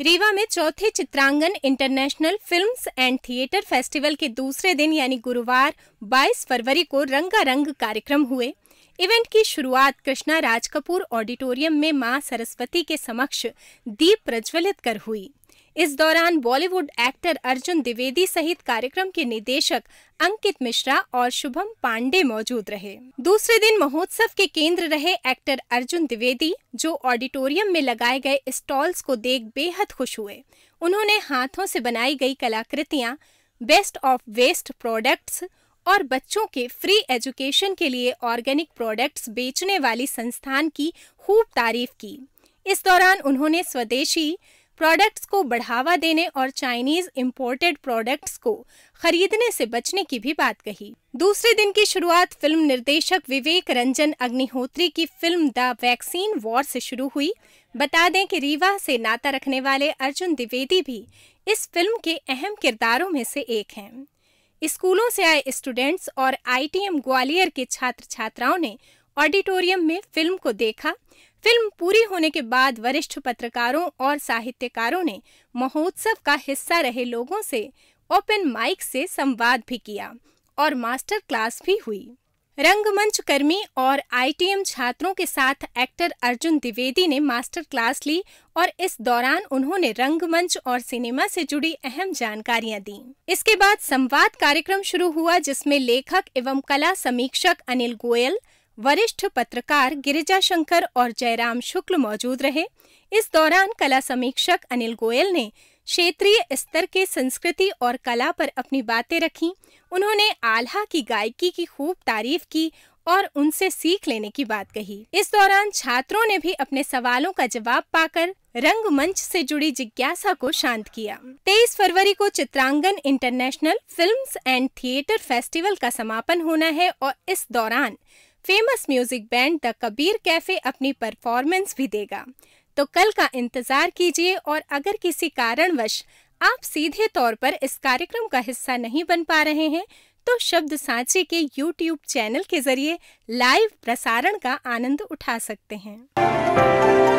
रीवा में चौथे Chitrangan international films and theatre festival के दूसरे दिन यानी गुरुवार 22 फरवरी को रंगारंग कार्यक्रम हुए इवेंट की शुरुआत कृष्णा राज कपूर ऑडिटोरियम में मां सरस्वती के समक्ष दीप प्रज्वलित कर हुई इस दौरान बॉलीवुड एक्टर अर्जुन द्विवेदी सहित कार्यक्रम के निदेशक अंकित मिश्रा और शुभम पांडे मौजूद रहे दूसरे दिन महोत्सव के केंद्र रहे एक्टर अर्जुन द्विवेदी जो ऑडिटोरियम में लगाए गए स्टॉल्स को देख बेहद खुश हुए उन्होंने हाथों से बनाई गई कलाकृतियाँ बेस्ट ऑफ वेस्ट प्रोडक्ट्स और बच्चों के फ्री एजुकेशन के लिए ऑर्गेनिक प्रोडक्ट्स बेचने वाली संस्थान की खूब तारीफ की इस दौरान उन्होंने स्वदेशी प्रोडक्ट्स को बढ़ावा देने और चाइनीज इम्पोर्टेड प्रोडक्ट्स को खरीदने से बचने की भी बात कही दूसरे दिन की शुरुआत फिल्म निर्देशक विवेक रंजन अग्निहोत्री की फिल्म द वैक्सीन वॉर से शुरू हुई बता दें कि रीवा से नाता रखने वाले अर्जुन द्विवेदी भी इस फिल्म के अहम किरदारों में से एक हैं स्कूलों से आए स्टूडेंट्स और आईटीएम ग्वालियर के छात्र छात्राओं ने ऑडिटोरियम में फिल्म को देखा फिल्म पूरी होने के बाद वरिष्ठ पत्रकारों और साहित्यकारों ने महोत्सव का हिस्सा रहे लोगों से ओपन माइक से संवाद भी किया और मास्टर क्लास भी हुई रंगमंच कर्मी और आईटीएम छात्रों के साथ एक्टर अर्जुन द्विवेदी ने मास्टर क्लास ली और इस दौरान उन्होंने रंगमंच और सिनेमा से जुड़ी अहम जानकारियां दी इसके बाद संवाद कार्यक्रम शुरू हुआ जिसमें लेखक एवं कला समीक्षक अनिल गोयल वरिष्ठ पत्रकार गिरिजा शंकर और जयराम शुक्ल मौजूद रहे इस दौरान कला समीक्षक अनिल गोयल ने क्षेत्रीय स्तर के संस्कृति और कला पर अपनी बातें रखी उन्होंने आल्हा की गायकी की खूब तारीफ की और उनसे सीख लेने की बात कही इस दौरान छात्रों ने भी अपने सवालों का जवाब पाकर रंगमंच से जुड़ी जिज्ञासा को शांत किया 23 फरवरी को Chitrangan international films and theatre festival का समापन होना है और इस दौरान famous music band the Kabir Cafe अपनी परफॉर्मेंस भी देगा तो कल का इंतजार कीजिए और अगर किसी कारणवश आप सीधे तौर पर इस कार्यक्रम का हिस्सा नहीं बन पा रहे हैं तो शब्द सांचे के YouTube चैनल के जरिए लाइव प्रसारण का आनंद उठा सकते हैं